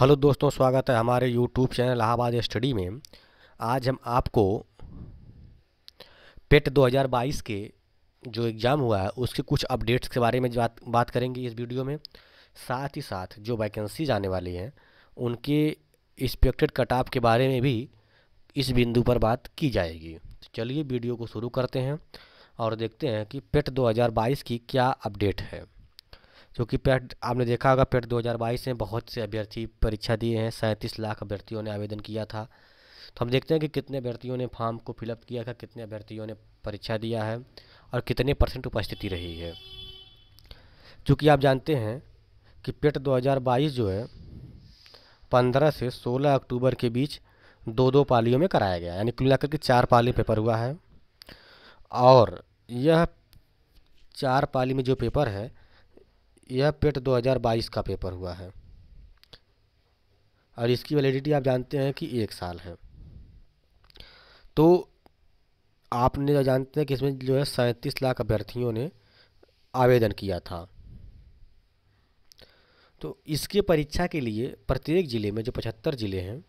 hello दोस्तों स्वागत है हमारे यूट्यूब चैनल इलाहाबाद स्टडी में आज हम आपको पेट 2022 e के जो एग्ज़ाम हुआ है उसके कुछ अपडेट्स के बारे में बात बात करेंगे इस वीडियो में साथ ही साथ जो वैकेंसीज आने वाली हैं उनके एक्सपेक्टेड कट ऑफ के बारे में भी इस बिंदु पर बात की जाएगी तो चलिए वीडियो को शुरू करते हैं और देखते हैं कि पेट e दो की क्या अपडेट है क्योंकि पेट आपने देखा होगा पेट 2022 में बहुत से अभ्यर्थी परीक्षा दिए हैं सैंतीस लाख अभ्यर्थियों ने आवेदन किया था तो हम देखते हैं कि कितने अभ्यर्थियों ने फॉर्म को फिलअप किया था कितने अभ्यर्थियों ने परीक्षा दिया है और कितने परसेंट उपस्थिति रही है चूँकि आप जानते हैं कि पेट दो जो है पंद्रह से सोलह अक्टूबर के बीच दो दो पालियों में कराया गया यानी कुल मिलाकर के चार पाली पेपर हुआ है और यह चार पाली में जो पेपर है यह पेट 2022 का पेपर हुआ है और इसकी वैलिडिटी आप जानते हैं कि एक साल है तो आपने तो जानते हैं कि इसमें जो है सैंतीस लाख अभ्यर्थियों ने आवेदन किया था तो इसके परीक्षा के लिए प्रत्येक ज़िले में जो पचहत्तर ज़िले हैं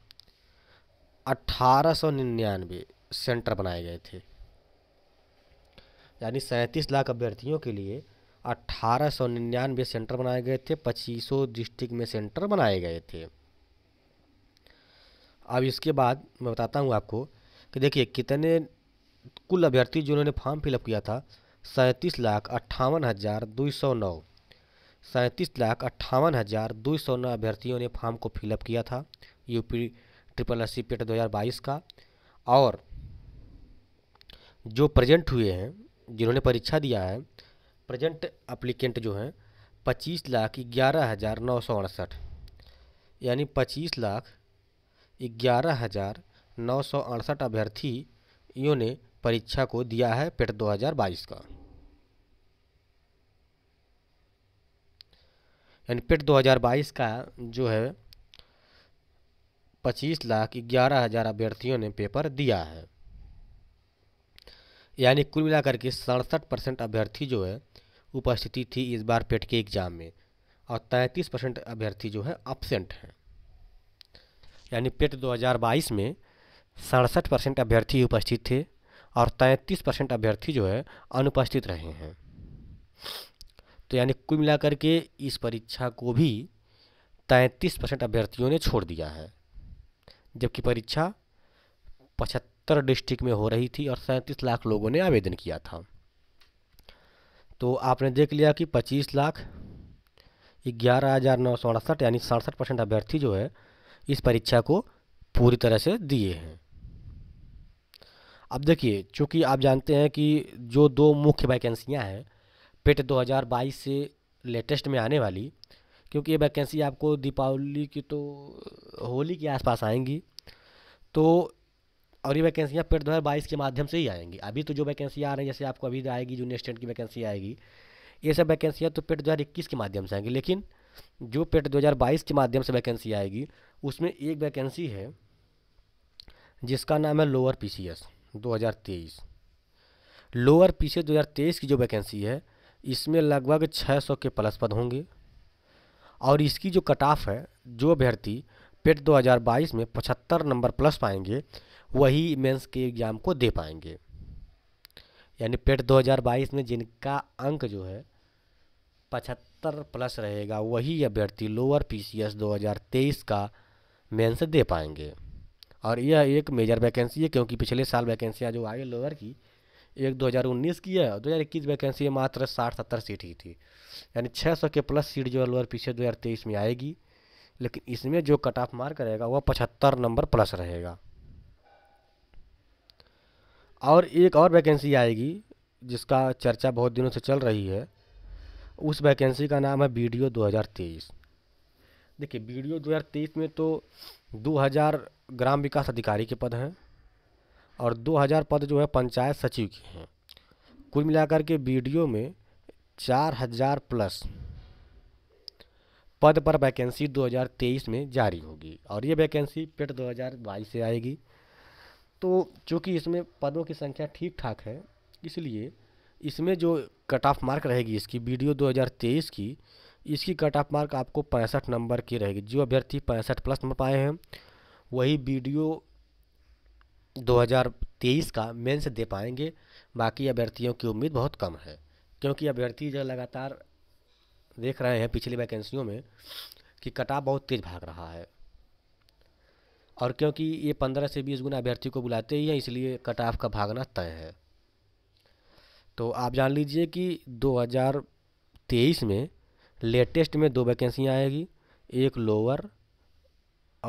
अट्ठारह सौ निन्यानवे सेंटर बनाए गए थे यानी सैंतीस लाख अभ्यर्थियों के लिए अट्ठारह सौ निन्यानवे सेंटर बनाए गए थे पच्चीसों डिस्ट्रिक्ट में सेंटर बनाए गए थे अब इसके बाद मैं बताता हूँ आपको कि देखिए कितने कुल अभ्यर्थी जिन्होंने फॉर्म फिलअप किया था सैंतीस लाख अट्ठावन हज़ार दो सौ नौ सैंतीस लाख अट्ठावन हज़ार दो सौ नौ अभ्यर्थियों ने फॉर्म को फिलअप किया था UP triple S C PET दो हज़ार बाईस का और जो प्रेजेंट हुए हैं जिन्होंने परीक्षा दिया है प्रेजेंट अप्लीकेंट जो हैं पच्चीस लाख ग्यारह हज़ार नौ सौ अड़सठ यानी पच्चीस लाख ग्यारह हज़ार नौ सौ अड़सठ अभ्यर्थियों ने परीक्षा को दिया है पेट 2022 का यानी पेट 2022 का जो है पच्चीस लाख ग्यारह हज़ार अभ्यर्थियों ने पेपर दिया है यानी कुल मिलाकर के सड़सठ परसेंट अभ्यर्थी जो है उपस्थिति थी इस बार पेट के एग्ज़ाम में और तैंतीस परसेंट अभ्यर्थी जो है अपसेंट हैं यानी पेट 2022 में सड़सठ परसेंट अभ्यर्थी उपस्थित थे और तैंतीस परसेंट अभ्यर्थी जो है अनुपस्थित रहे हैं तो यानी कुल मिलाकर के इस परीक्षा को भी तैंतीस परसेंट अभ्यर्थियों ने छोड़ दिया है जबकि परीक्षा पचहत्तर डिस्ट्रिक्ट में हो रही थी और सैंतीस लाख लोगों ने आवेदन किया था तो आपने देख लिया कि पच्चीस लाख ग्यारह हज़ार नौ सौ अड़सठ यानी सड़सठ परसेंट अभ्यर्थी जो है इस परीक्षा को पूरी तरह से दिए हैं अब देखिए चूँकि आप जानते हैं कि जो दो मुख्य वैकेंसियाँ हैं पेट 2022 से लेटेस्ट में आने वाली क्योंकि ये वैकेंसी आपको दीपावली की तो होली के आसपास आएंगी तो और ये वैकेंसियाँ फिर दो हज़ार बाईस के माध्यम से ही आएंगी अभी तो जो वैकेंसियाँ आ रही हैं जैसे आपको अभी आएगी जूनियर स्टेंट की वैकेंसी आएगी ये सब वैकेंसियाँ तो पेट इक्कीस के माध्यम से आएंगी लेकिन जो पेट बाईस के माध्यम से वैकेंसी आएगी उसमें एक वैकेंसी है जिसका नाम है लोअर पी सी एस दो हज़ार तेईस लोअर पी सी एस दो हज़ार तेईस की जो वैकेंसी है इसमें लगभग छः सौ के प्लस पद होंगे और इसकी जो कट ऑफ है जो अभ्यर्थी पेट 2022 में पचहत्तर नंबर प्लस पाएंगे वही मेंस के एग्ज़ाम को दे पाएंगे यानी पेट 2022 में जिनका अंक जो है पचहत्तर प्लस रहेगा वही अभ्यर्थी लोअर पीसीएस 2023 का मेंस दे पाएंगे और यह एक मेजर वैकेंसी है क्योंकि पिछले साल वैकेंसियाँ जो आई लोअर की एक 2019 की है दो हज़ार इक्कीस वैकेंसी मात्र साठ सत्तर सीट ही थी यानी 600 के प्लस सीट जो है लोअर पी सी में आएगी लेकिन इसमें जो कट ऑफ मार्क रहेगा वह पचहत्तर नंबर प्लस रहेगा और एक और वैकेंसी आएगी जिसका चर्चा बहुत दिनों से चल रही है उस वैकेंसी का नाम है बी डी ओ दो हज़ार तेईस देखिए बी डी ओ दो हज़ार तेईस में तो दो हज़ार ग्राम विकास अधिकारी के पद हैं और दो हज़ार पद जो है पंचायत सचिव के हैं कुल मिलाकर के बी डी ओ में चार हज़ार प्लस पद पर वैकेंसी 2023 में जारी होगी और ये वैकेंसी पेट 2022 से आएगी तो चूँकि इसमें पदों की संख्या ठीक ठाक है इसलिए इसमें जो कट ऑफ मार्क रहेगी इसकी बी 2023 की इसकी कट ऑफ मार्क आपको पैंसठ नंबर की रहेगी जो अभ्यर्थी पैंसठ प्लस नंबर पाए हैं वही बी 2023 का मेंस दे पाएंगे बाकी अभ्यर्थियों की उम्मीद बहुत कम है क्योंकि अभ्यर्थी जो लगातार देख रहे हैं पिछली वैकेंसियों में कि कटाव बहुत तेज़ भाग रहा है और क्योंकि ये पंद्रह से बीस गुना अभ्यर्थी को बुलाते ही हैं इसलिए कट ऑफ का भागना तय है तो आप जान लीजिए कि 2023 में लेटेस्ट में दो वैकेंसियाँ आएगी एक लोअर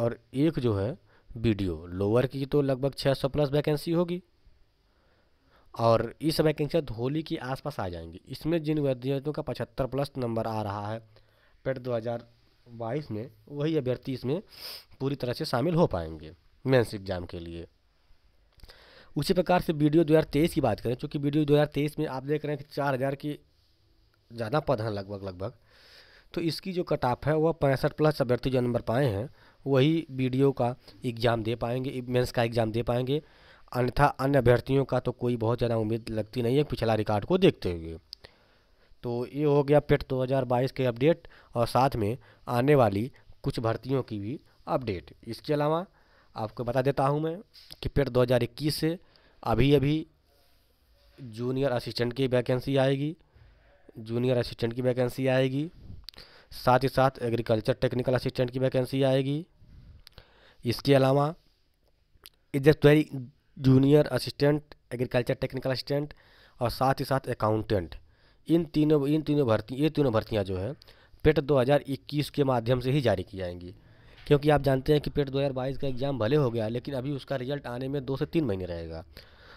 और एक जो है वीडियो लोअर की तो लगभग 600 प्लस वैकेंसी होगी और इस वैकेंसी होली के आसपास आ जाएंगी इसमें जिन विद्यार्थियों का पचहत्तर प्लस नंबर आ रहा है पेट हज़ार बाईस में वही अभ्यर्थी इसमें पूरी तरह से शामिल हो पाएंगे मेंस एग्जाम के लिए उसी प्रकार से वीडियो 2023 की बात करें चूँकि वीडियो 2023 में आप देख रहे हैं कि चार हज़ार की ज़्यादा पद हैं लगभग लगभग तो इसकी जो कट ऑफ है वह पैंसठ प्लस अभ्यर्थी जो नंबर पाए हैं वही वीडियो का एग्ज़ाम दे पाएंगे मेंस का एग्ज़ाम दे पाएंगे अन्यथा अन्य अभ्यर्थियों का तो कोई बहुत ज़्यादा उम्मीद लगती नहीं है पिछला रिकॉर्ड को देखते हुए तो ये हो गया पेट 2022 के अपडेट और साथ में आने वाली कुछ भर्तियों की भी अपडेट इसके अलावा आपको बता देता हूँ मैं कि पेट 2021 से अभी अभी जूनियर असिस्टेंट की वैकेंसी आएगी जूनियर असिस्टेंट की वैकेंसी आएगी साथ ही साथ एग्रीकल्चर टेक्निकल असिस्टेंट की वैकेंसी आएगी इसके अलावा इज्जत तो junior assistant agriculture technical assistant और साथ ही साथ अकाउंटेंट इन तीनों इन तीनों भर्ती ये तीनों भर्तियाँ जो है पेट 2021 के माध्यम से ही जारी की जाएंगी क्योंकि आप जानते हैं कि पेट 2022 का एग्ज़ाम भले हो गया लेकिन अभी उसका रिजल्ट आने में दो से तीन महीने रहेगा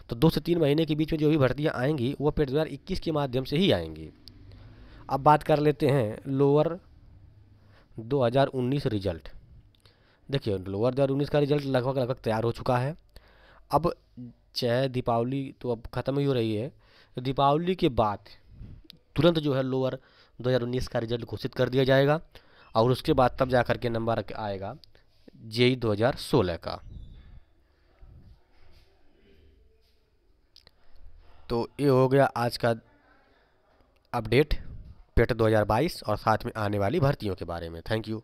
तो दो से तीन महीने के बीच में जो भी भर्तियाँ आएंगी वो पेट 2021 के माध्यम से ही आएंगी अब बात कर लेते हैं लोअर 2019 रिजल्ट देखिए लोअर 2019 का रिजल्ट लगभग लगभग तैयार हो चुका है अब चाहे दीपावली तो अब ख़त्म ही हो रही है तो दीपावली के बाद तुरंत जो है लोअर 2019 का रिजल्ट घोषित कर दिया जाएगा और उसके बाद तब जाकर के नंबर आएगा e जेई 2016 का तो ये हो गया आज का अपडेट पेट 2022 और साथ में आने वाली भर्तियों के बारे में थैंक यू